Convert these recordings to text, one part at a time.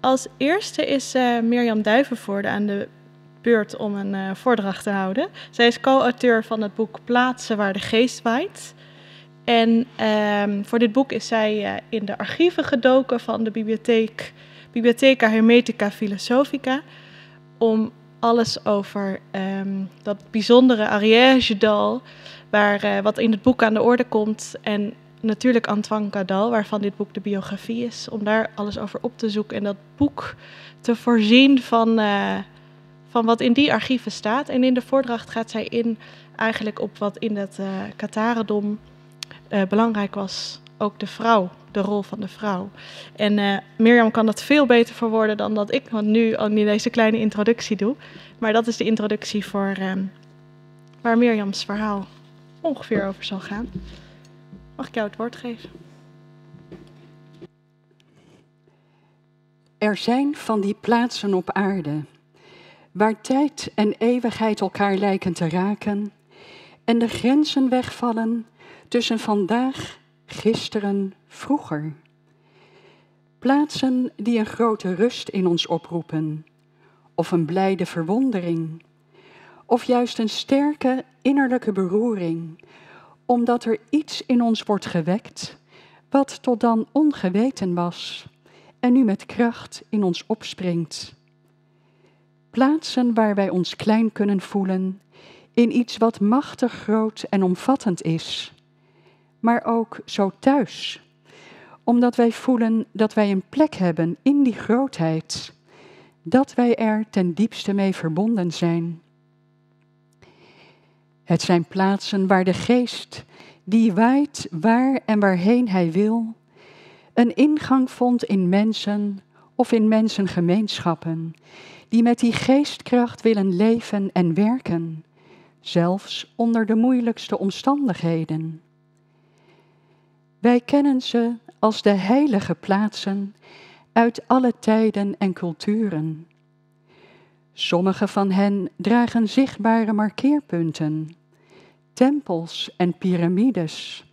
Als eerste is eh, Mirjam Duivenvoorde aan de beurt om een uh, voordracht te houden. Zij is co-auteur van het boek Plaatsen waar de geest waait. En ehm, voor dit boek is zij eh, in de archieven gedoken van de bibliotheek Bibliotheca Hermetica Philosophica. Om alles over ehm, dat bijzondere Ariège-dal, waar wat in het boek aan de orde komt. En natuurlijk Antoine Cadal, waarvan dit boek de biografie is, om daar alles over op te zoeken en dat boek te voorzien van, eh, van wat in die archieven staat. En in de voordracht gaat zij in eigenlijk op wat in dat eh, uh, eh, belangrijk was. Ook de vrouw, de rol van de vrouw. En Mirjam kan dat veel beter verwoorden dan dat ik want nu al in deze kleine introductie doe. Maar dat is de introductie voor waar Mirjams verhaal ongeveer over zal gaan. Mag ik jou het woord geven? Er zijn van die plaatsen op aarde waar tijd en eeuwigheid elkaar lijken te raken en de grenzen wegvallen tussen vandaag, gisteren, vroeger. Plaatsen die een grote rust in ons oproepen, of een blijde verwondering, of juist een sterke innerlijke beroering omdat er iets in ons wordt gewekt wat tot dan ongeweten was en nu met kracht in ons opspringt. Plaatsen waar wij ons klein kunnen voelen in iets wat machtig groot en omvattend is, maar ook zo thuis, omdat wij voelen dat wij een plek hebben in die grootheid, dat wij er ten diepste mee verbonden zijn. Het zijn plaatsen waar de geest, die waait waar en waarheen hij wil, een ingang vond in mensen of in mensengemeenschappen, die met die geestkracht willen leven en werken, zelfs onder de moeilijkste omstandigheden. Wij kennen ze als de heilige plaatsen uit alle tijden en culturen. Sommige van hen dragen zichtbare markeerpunten tempels en piramides,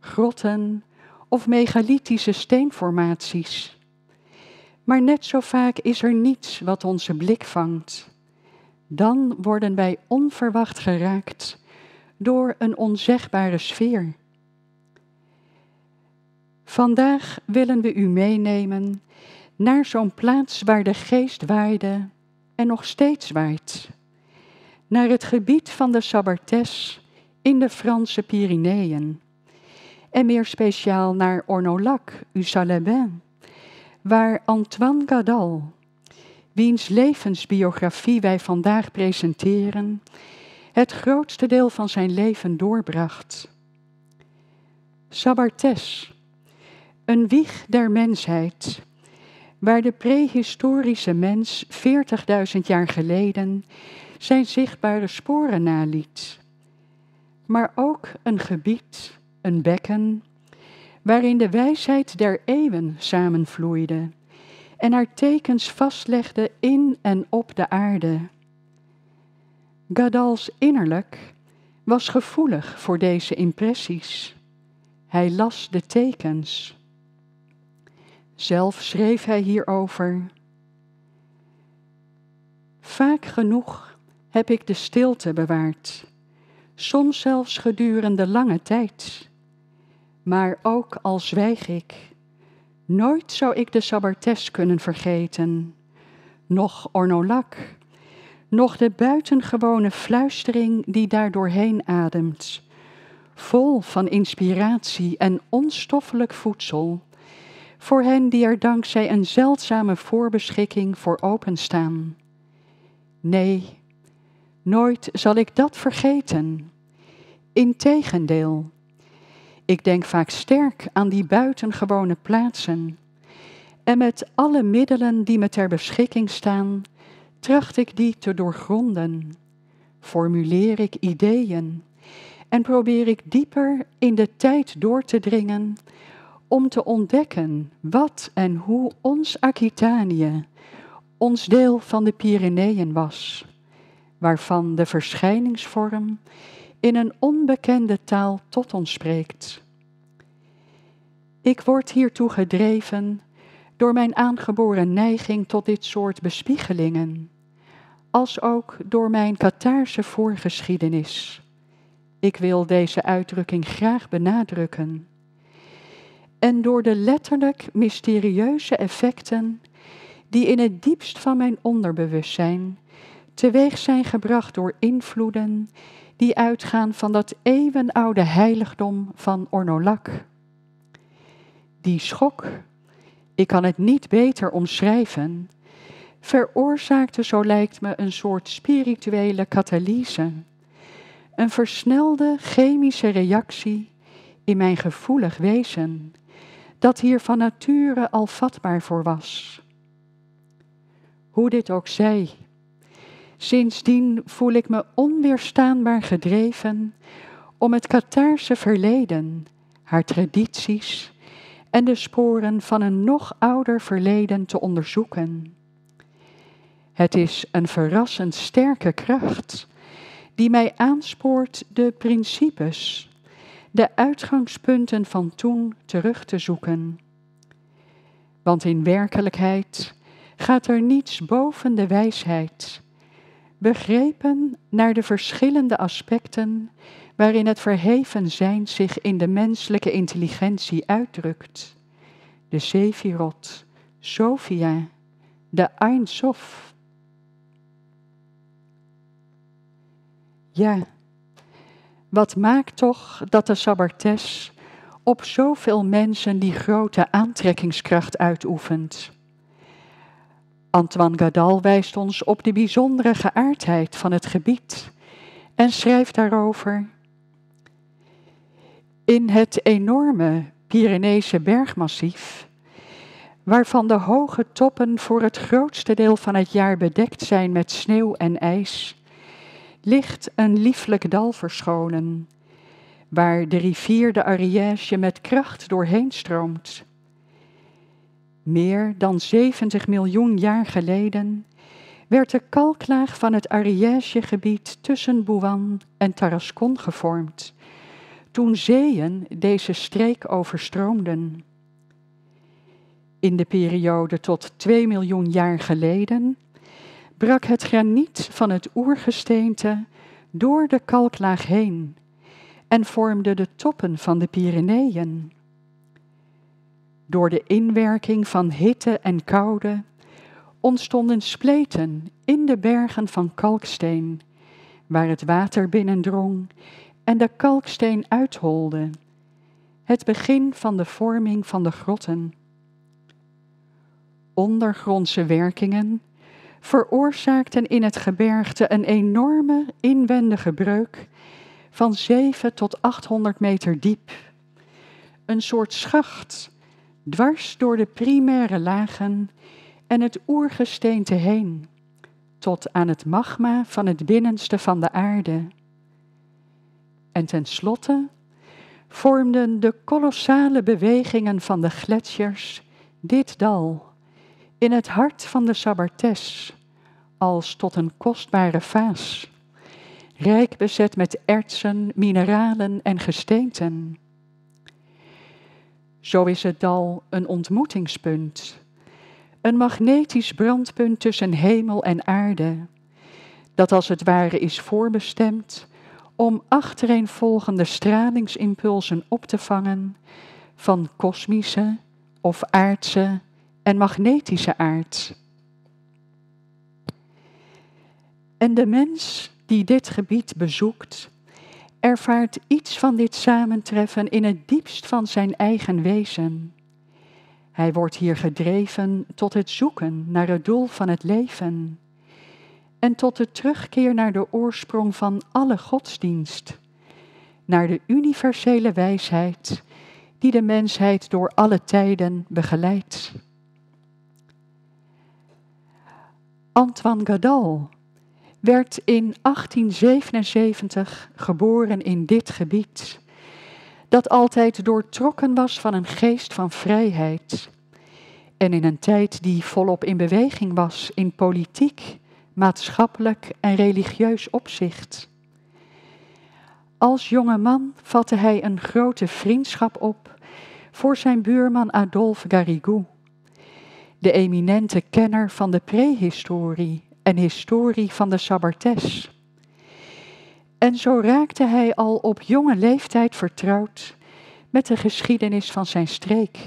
grotten of megalithische steenformaties. Maar net zo vaak is er niets wat onze blik vangt. Dan worden wij onverwacht geraakt door een onzegbare sfeer. Vandaag willen we u meenemen naar zo'n plaats waar de geest waaide en nog steeds waait. Naar het gebied van de Sabbates, in de Franse Pyreneeën. En meer speciaal naar Ornolac, Usalabin, waar Antoine Gadal, wiens levensbiografie wij vandaag presenteren, het grootste deel van zijn leven doorbracht. Sabartes, een wieg der mensheid, waar de prehistorische mens 40.000 jaar geleden zijn zichtbare sporen naliet maar ook een gebied, een bekken, waarin de wijsheid der eeuwen samenvloeide en haar tekens vastlegde in en op de aarde. Gadals innerlijk was gevoelig voor deze impressies. Hij las de tekens. Zelf schreef hij hierover. Vaak genoeg heb ik de stilte bewaard soms zelfs gedurende lange tijd. Maar ook al zwijg ik, nooit zou ik de Sabbates kunnen vergeten, noch Ornolak, noch de buitengewone fluistering die daar doorheen ademt, vol van inspiratie en onstoffelijk voedsel, voor hen die er dankzij een zeldzame voorbeschikking voor openstaan. Nee, Nooit zal ik dat vergeten. Integendeel, ik denk vaak sterk aan die buitengewone plaatsen. En met alle middelen die me ter beschikking staan, tracht ik die te doorgronden. Formuleer ik ideeën en probeer ik dieper in de tijd door te dringen om te ontdekken wat en hoe ons Aquitanië, ons deel van de Pyreneeën was waarvan de verschijningsvorm in een onbekende taal tot ons spreekt. Ik word hiertoe gedreven door mijn aangeboren neiging tot dit soort bespiegelingen, als ook door mijn Kataarse voorgeschiedenis. Ik wil deze uitdrukking graag benadrukken. En door de letterlijk mysterieuze effecten die in het diepst van mijn onderbewustzijn teweeg zijn gebracht door invloeden die uitgaan van dat eeuwenoude heiligdom van Ornolak. Die schok, ik kan het niet beter omschrijven, veroorzaakte, zo lijkt me, een soort spirituele catalyse, een versnelde chemische reactie in mijn gevoelig wezen, dat hier van nature al vatbaar voor was. Hoe dit ook zij, Sindsdien voel ik me onweerstaanbaar gedreven om het Qatarse verleden, haar tradities en de sporen van een nog ouder verleden te onderzoeken. Het is een verrassend sterke kracht die mij aanspoort de principes, de uitgangspunten van toen terug te zoeken. Want in werkelijkheid gaat er niets boven de wijsheid begrepen naar de verschillende aspecten waarin het verheven zijn zich in de menselijke intelligentie uitdrukt. De Sefirot, Sophia, de Ein Sof. Ja, wat maakt toch dat de Sabbates op zoveel mensen die grote aantrekkingskracht uitoefent? Antoine Gadal wijst ons op de bijzondere geaardheid van het gebied en schrijft daarover. In het enorme Pyreneese bergmassief, waarvan de hoge toppen voor het grootste deel van het jaar bedekt zijn met sneeuw en ijs, ligt een lieflijk dal verscholen, waar de rivier de Ariège met kracht doorheen stroomt meer dan 70 miljoen jaar geleden werd de kalklaag van het Ariège-gebied tussen Bouan en Tarascon gevormd, toen zeeën deze streek overstroomden. In de periode tot 2 miljoen jaar geleden brak het graniet van het oergesteente door de kalklaag heen en vormde de toppen van de Pyreneeën. Door de inwerking van hitte en koude ontstonden spleten in de bergen van kalksteen, waar het water binnendrong en de kalksteen uitholde. Het begin van de vorming van de grotten. Ondergrondse werkingen veroorzaakten in het gebergte een enorme inwendige breuk van 7 tot 800 meter diep. Een soort schacht dwars door de primaire lagen en het oergesteente heen, tot aan het magma van het binnenste van de aarde. En tenslotte vormden de kolossale bewegingen van de gletsjers dit dal in het hart van de Sabartes als tot een kostbare vaas, rijk bezet met ertsen, mineralen en gesteenten. Zo is het dal een ontmoetingspunt, een magnetisch brandpunt tussen hemel en aarde, dat als het ware is voorbestemd om achtereenvolgende stralingsimpulsen op te vangen van kosmische of aardse en magnetische aard. En de mens die dit gebied bezoekt, ervaart iets van dit samentreffen in het diepst van zijn eigen wezen. Hij wordt hier gedreven tot het zoeken naar het doel van het leven en tot de terugkeer naar de oorsprong van alle godsdienst, naar de universele wijsheid die de mensheid door alle tijden begeleidt. Antoine Gadal werd in 1877 geboren in dit gebied, dat altijd doortrokken was van een geest van vrijheid. En in een tijd die volop in beweging was in politiek, maatschappelijk en religieus opzicht. Als jonge man vatte hij een grote vriendschap op voor zijn buurman Adolphe Garrigou, de eminente kenner van de prehistorie en historie van de Sabbates. En zo raakte hij al op jonge leeftijd vertrouwd met de geschiedenis van zijn streek.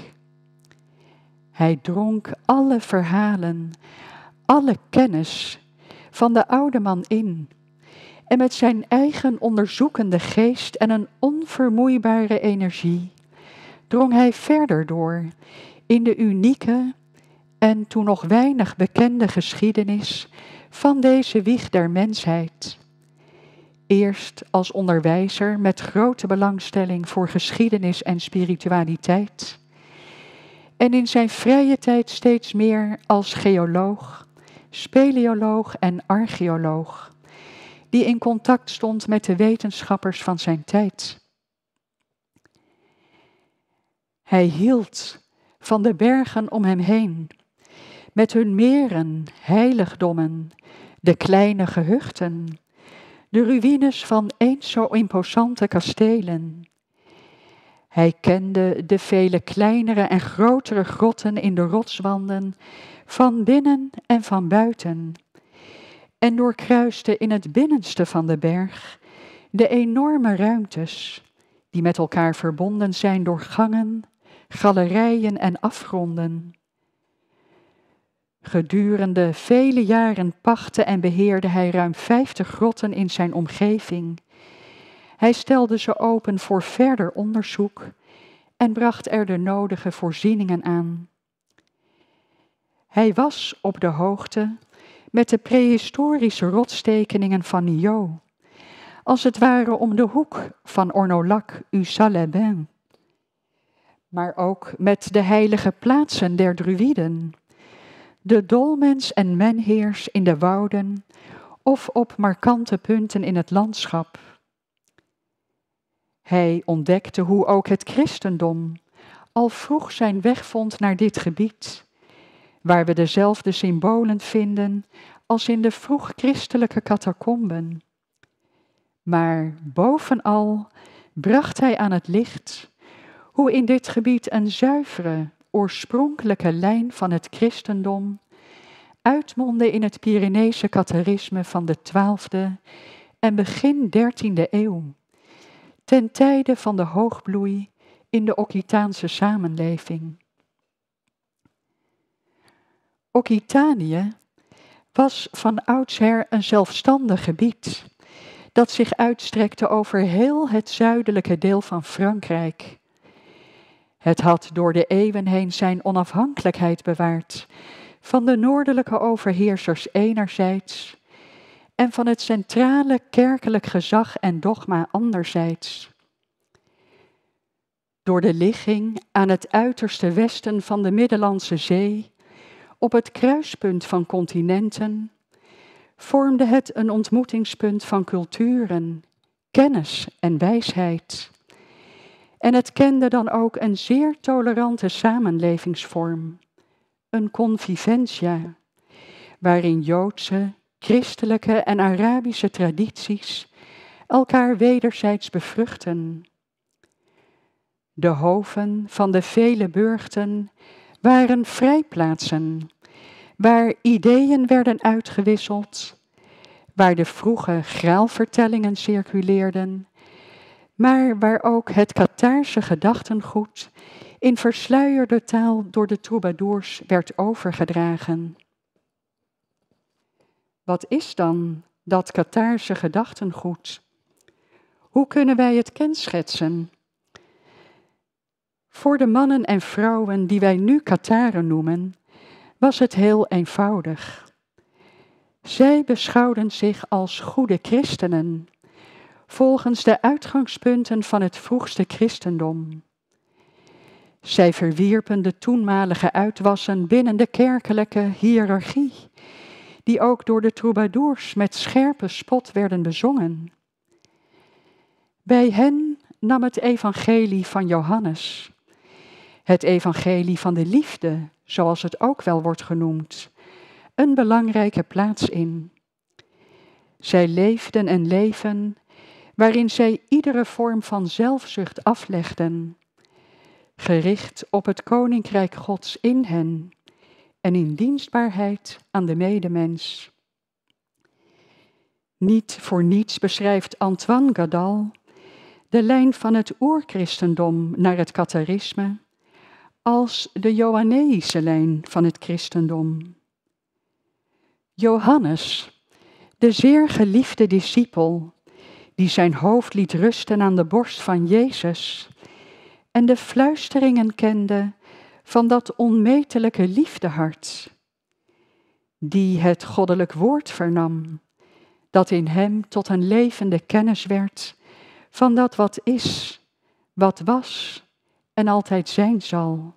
Hij dronk alle verhalen, alle kennis van de oude man in. En met zijn eigen onderzoekende geest en een onvermoeibare energie drong hij verder door in de unieke en toen nog weinig bekende geschiedenis van deze wieg der mensheid. Eerst als onderwijzer met grote belangstelling voor geschiedenis en spiritualiteit. En in zijn vrije tijd steeds meer als geoloog, speleoloog en archeoloog, die in contact stond met de wetenschappers van zijn tijd. Hij hield van de bergen om hem heen met hun meren, heiligdommen, de kleine gehuchten, de ruïnes van eens zo imposante kastelen. Hij kende de vele kleinere en grotere grotten in de rotswanden, van binnen en van buiten, en doorkruiste in het binnenste van de berg de enorme ruimtes, die met elkaar verbonden zijn door gangen, galerijen en afgronden. Gedurende vele jaren pachtte en beheerde hij ruim vijftig grotten in zijn omgeving. Hij stelde ze open voor verder onderzoek en bracht er de nodige voorzieningen aan. Hij was op de hoogte met de prehistorische rotstekeningen van Nio, als het ware om de hoek van Ornolac u Salabin, maar ook met de heilige plaatsen der druïden de dolmens en menheers in de wouden of op markante punten in het landschap. Hij ontdekte hoe ook het christendom al vroeg zijn weg vond naar dit gebied, waar we dezelfde symbolen vinden als in de vroeg-christelijke catacomben. Maar bovenal bracht hij aan het licht hoe in dit gebied een zuivere, oorspronkelijke lijn van het christendom uitmondde in het Pyreneese catharisme van de 12e en begin 13e eeuw, ten tijde van de hoogbloei in de Occitaanse samenleving. Occitanië was van oudsher een zelfstandig gebied dat zich uitstrekte over heel het zuidelijke deel van Frankrijk het had door de eeuwen heen zijn onafhankelijkheid bewaard van de noordelijke overheersers enerzijds en van het centrale kerkelijk gezag en dogma anderzijds. Door de ligging aan het uiterste westen van de Middellandse Zee, op het kruispunt van continenten, vormde het een ontmoetingspunt van culturen, kennis en wijsheid. En het kende dan ook een zeer tolerante samenlevingsvorm, een conviventia, waarin Joodse, christelijke en Arabische tradities elkaar wederzijds bevruchten. De hoven van de vele burchten waren vrijplaatsen, waar ideeën werden uitgewisseld, waar de vroege graalvertellingen circuleerden maar waar ook het Kataarse gedachtengoed in versluierde taal door de troubadours werd overgedragen. Wat is dan dat Kataarse gedachtengoed? Hoe kunnen wij het kenschetsen? Voor de mannen en vrouwen die wij nu Kataren noemen, was het heel eenvoudig. Zij beschouwden zich als goede christenen, volgens de uitgangspunten van het vroegste christendom. Zij verwierpen de toenmalige uitwassen binnen de kerkelijke hiërarchie, die ook door de troubadours met scherpe spot werden bezongen. Bij hen nam het evangelie van Johannes, het evangelie van de liefde, zoals het ook wel wordt genoemd, een belangrijke plaats in. Zij leefden en leven waarin zij iedere vorm van zelfzucht aflegden, gericht op het Koninkrijk Gods in hen en in dienstbaarheid aan de medemens. Niet voor niets beschrijft Antoine Gadal de lijn van het oerchristendom naar het katharisme als de Johanneïsche lijn van het christendom. Johannes, de zeer geliefde discipel, die zijn hoofd liet rusten aan de borst van Jezus en de fluisteringen kende van dat onmetelijke liefdehart, die het goddelijk woord vernam, dat in hem tot een levende kennis werd van dat wat is, wat was en altijd zijn zal.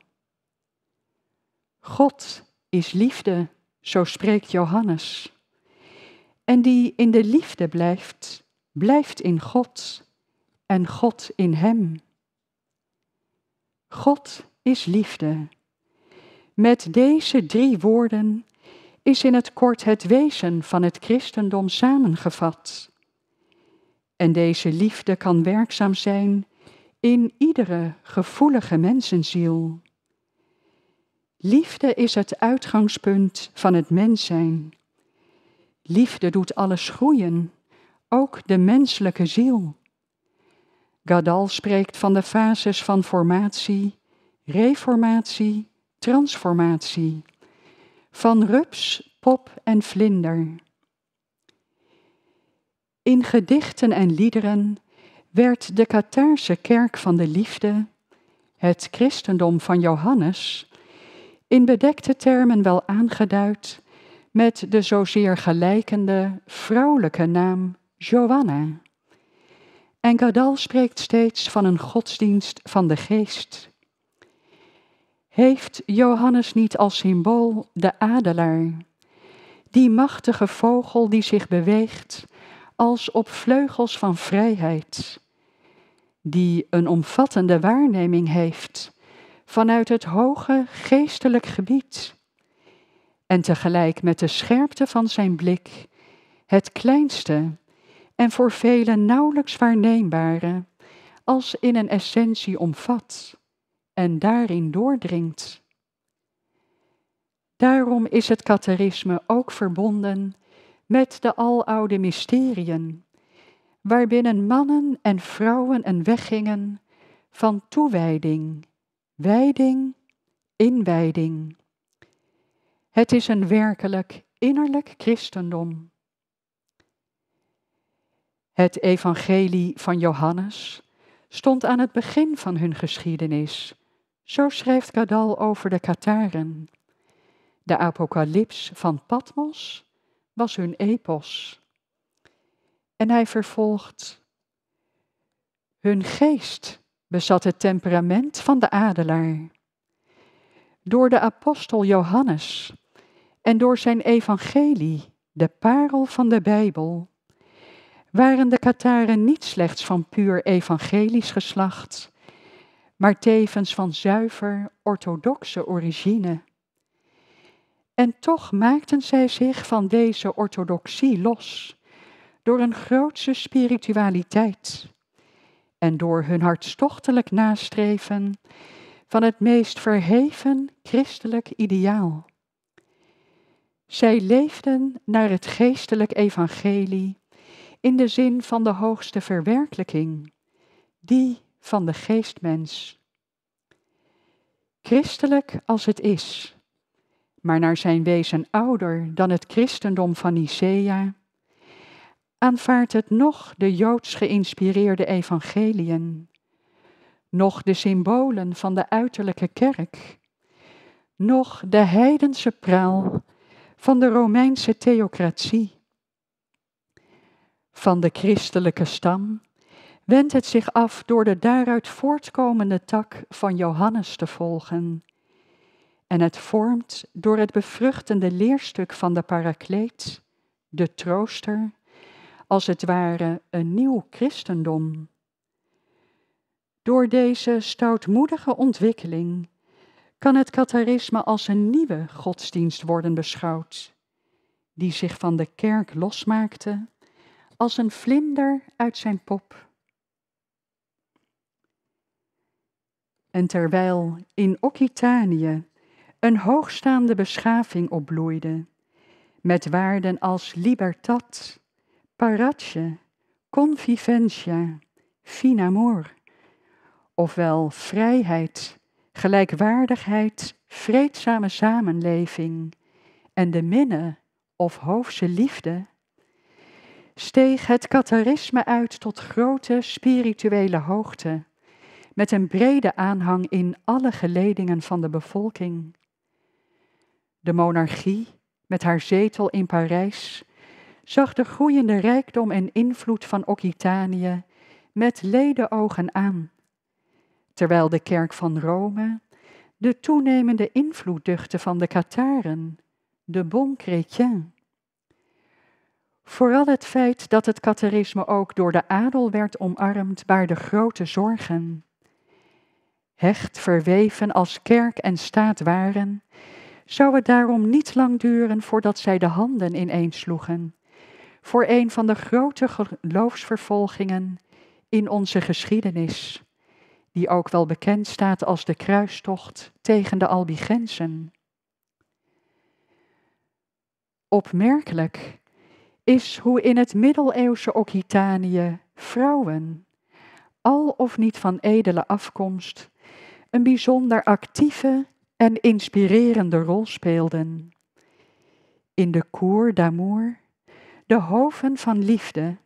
God is liefde, zo spreekt Johannes. En die in de liefde blijft, blijft in God en God in Hem. God is liefde. Met deze drie woorden is in het kort het wezen van het christendom samengevat. En deze liefde kan werkzaam zijn in iedere gevoelige mensenziel. Liefde is het uitgangspunt van het mens zijn. Liefde doet alles groeien ook de menselijke ziel. Gadal spreekt van de fases van formatie, reformatie, transformatie, van rups, pop en vlinder. In gedichten en liederen werd de Kataarse kerk van de liefde, het christendom van Johannes, in bedekte termen wel aangeduid met de zozeer gelijkende vrouwelijke naam Joanna. En Gadal spreekt steeds van een godsdienst van de geest. Heeft Johannes niet als symbool de adelaar, die machtige vogel die zich beweegt als op vleugels van vrijheid, die een omvattende waarneming heeft vanuit het hoge geestelijk gebied en tegelijk met de scherpte van zijn blik het kleinste en voor velen nauwelijks waarneembare, als in een essentie omvat en daarin doordringt. Daarom is het katharisme ook verbonden met de aloude mysteriën, waarbinnen mannen en vrouwen een weg gingen van toewijding, wijding, inwijding. Het is een werkelijk innerlijk christendom het evangelie van Johannes stond aan het begin van hun geschiedenis. Zo schrijft Gadal over de Kataren. De apocalyps van Patmos was hun epos. En hij vervolgt. Hun geest bezat het temperament van de adelaar. Door de apostel Johannes en door zijn evangelie, de parel van de Bijbel, waren de Kataren niet slechts van puur evangelisch geslacht, maar tevens van zuiver orthodoxe origine. En toch maakten zij zich van deze orthodoxie los door een grootse spiritualiteit en door hun hartstochtelijk nastreven van het meest verheven christelijk ideaal. Zij leefden naar het geestelijk evangelie in de zin van de hoogste verwerkelijking, die van de geestmens. Christelijk als het is, maar naar zijn wezen ouder dan het christendom van Nicea, aanvaardt het nog de joods geïnspireerde evangeliën, nog de symbolen van de uiterlijke kerk, nog de heidense praal van de Romeinse theocratie van de christelijke stam, wendt het zich af door de daaruit voortkomende tak van Johannes te volgen. En het vormt door het bevruchtende leerstuk van de Parakleet, de trooster, als het ware een nieuw christendom. Door deze stoutmoedige ontwikkeling kan het katharisme als een nieuwe godsdienst worden beschouwd, die zich van de kerk losmaakte als een vlinder uit zijn pop. En terwijl in Occitanië een hoogstaande beschaving opbloeide, met waarden als libertat, paratje, convivencia, finamor, ofwel vrijheid, gelijkwaardigheid, vreedzame samenleving en de minne of hoofse liefde steeg het katharisme uit tot grote spirituele hoogte, met een brede aanhang in alle geledingen van de bevolking. De monarchie, met haar zetel in Parijs, zag de groeiende rijkdom en invloed van Occitanië met ledenogen aan, terwijl de kerk van Rome de toenemende invloed duchtte van de Kataren, de bon chrétien Vooral het feit dat het katharisme ook door de adel werd omarmd de grote zorgen. Hecht verweven als kerk en staat waren, zou het daarom niet lang duren voordat zij de handen ineensloegen voor een van de grote geloofsvervolgingen in onze geschiedenis, die ook wel bekend staat als de kruistocht tegen de Albigensen. Opmerkelijk is hoe in het middeleeuwse Occitanië vrouwen, al of niet van edele afkomst, een bijzonder actieve en inspirerende rol speelden. In de Cour d'Amour, de hoven van liefde,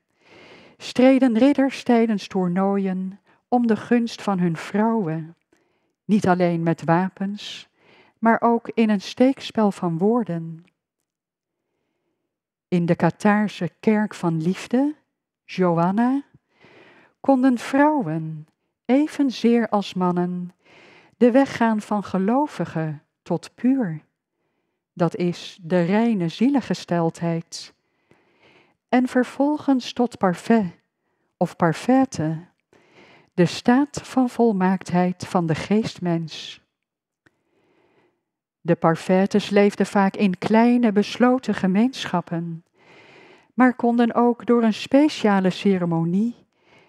streden ridders tijdens toernooien om de gunst van hun vrouwen, niet alleen met wapens, maar ook in een steekspel van woorden in de Kataarse kerk van liefde, Joanna, konden vrouwen, evenzeer als mannen, de weg gaan van gelovige tot puur. Dat is de reine zielengesteldheid. En vervolgens tot parfait of parfaite, de staat van volmaaktheid van de geestmens. De parfaites leefden vaak in kleine besloten gemeenschappen, maar konden ook door een speciale ceremonie,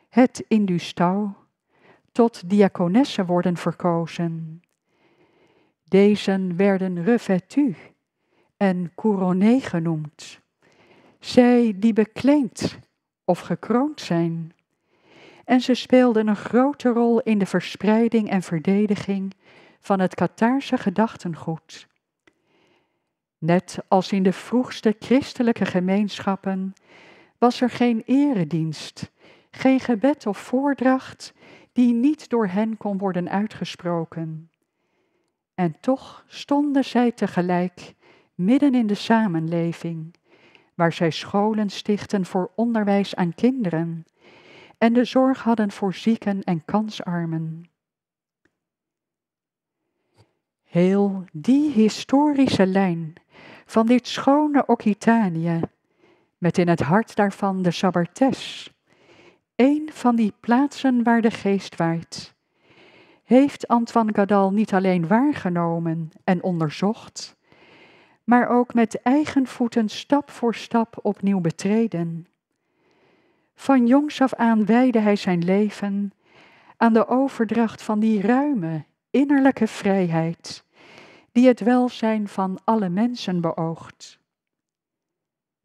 het industau, tot diaconessen worden verkozen. Deze werden revetu en couronné genoemd, zij die bekleend of gekroond zijn. En ze speelden een grote rol in de verspreiding en verdediging van het Qatarse gedachtengoed. Net als in de vroegste christelijke gemeenschappen was er geen eredienst, geen gebed of voordracht die niet door hen kon worden uitgesproken. En toch stonden zij tegelijk midden in de samenleving, waar zij scholen stichten voor onderwijs aan kinderen en de zorg hadden voor zieken en kansarmen. Heel die historische lijn van dit schone Occitanië, met in het hart daarvan de Sabartes, een van die plaatsen waar de geest waait, heeft Antoine Gadal niet alleen waargenomen en onderzocht, maar ook met eigen voeten stap voor stap opnieuw betreden. Van jongs af aan wijdde hij zijn leven aan de overdracht van die ruime, innerlijke vrijheid, die het welzijn van alle mensen beoogt.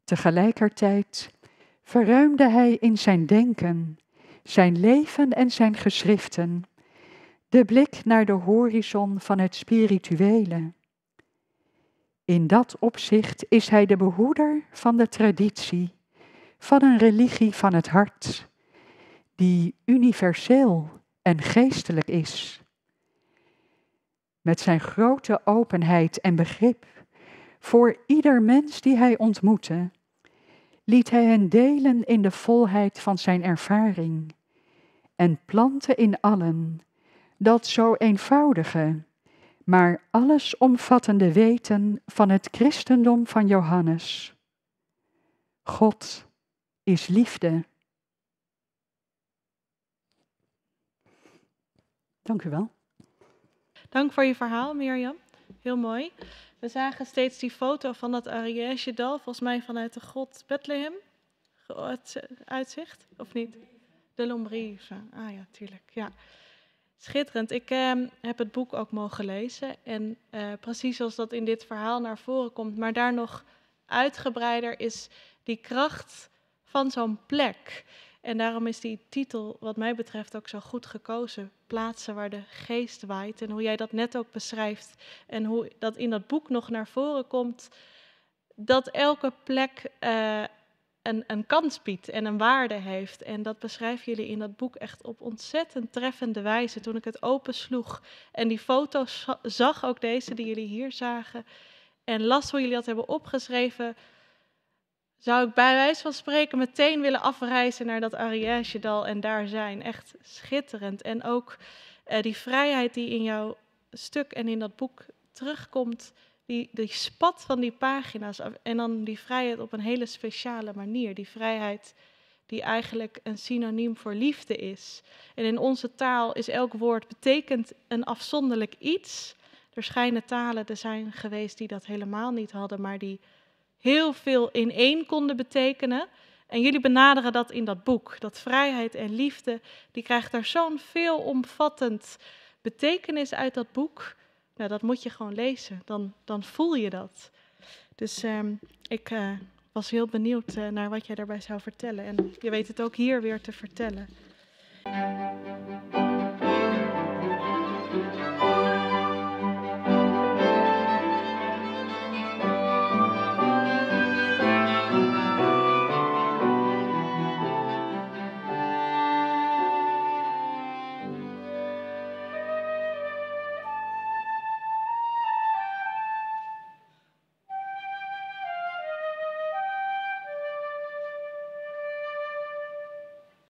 Tegelijkertijd verruimde hij in zijn denken, zijn leven en zijn geschriften de blik naar de horizon van het spirituele. In dat opzicht is hij de behoeder van de traditie, van een religie van het hart, die universeel en geestelijk is met zijn grote openheid en begrip voor ieder mens die hij ontmoette, liet hij hen delen in de volheid van zijn ervaring en plantte in allen dat zo eenvoudige, maar allesomvattende weten van het christendom van Johannes. God is liefde. Dank u wel. Dank voor je verhaal, Mirjam. Heel mooi. We zagen steeds die foto van dat Ariège dal, volgens mij vanuit de god Bethlehem. Eh, uitzicht, of niet? De Lombrieven. Ah ja, tuurlijk. Ja. Schitterend. Ik ehm, heb het boek ook mogen lezen. En eh, precies zoals dat in dit verhaal naar voren komt, maar daar nog uitgebreider is die kracht van zo'n plek. En daarom is die titel, wat mij betreft, ook zo goed gekozen. Plaatsen waar de geest waait. En hoe jij dat net ook beschrijft. En hoe dat in dat boek nog naar voren komt. Dat elke plek eh, een, een kans biedt en een waarde heeft. En dat beschrijven jullie in dat boek echt op ontzettend treffende wijze. Toen ik het opensloeg en die foto's zag, ook deze die jullie hier zagen. En las hoe jullie dat hebben opgeschreven zou ik bij wijze van spreken meteen willen afreizen naar dat Ariège-dal en daar zijn. Echt schitterend. En ook eh, die vrijheid die in jouw stuk en in dat boek terugkomt, die, die spat van die pagina's. En dan die vrijheid op een hele speciale manier. Die vrijheid die eigenlijk een synoniem voor liefde is. En in onze taal is elk woord betekent een afzonderlijk iets. Er schijnen talen te zijn geweest die dat helemaal niet hadden, maar die heel veel in één konden betekenen. En jullie benaderen dat in dat boek. Dat vrijheid en liefde, die krijgt daar zo'n veelomvattend betekenis uit dat boek. Nou, dat moet je gewoon lezen. Dan, dan voel je dat. Dus ehm, ik eh, was heel benieuwd eh, naar wat jij daarbij zou vertellen. En je weet het ook hier weer te vertellen.